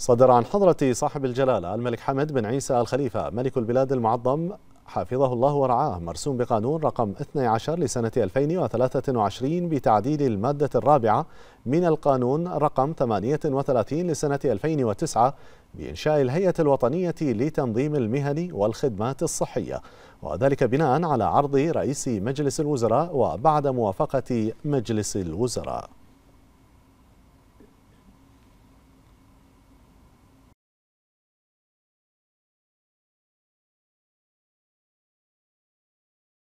صدر عن حضرة صاحب الجلالة الملك حمد بن عيسى الخليفة ملك البلاد المعظم حفظه الله ورعاه مرسوم بقانون رقم 12 لسنة 2023 بتعديل المادة الرابعة من القانون رقم 38 لسنة 2009 بإنشاء الهيئة الوطنية لتنظيم المهن والخدمات الصحية وذلك بناء على عرض رئيس مجلس الوزراء وبعد موافقة مجلس الوزراء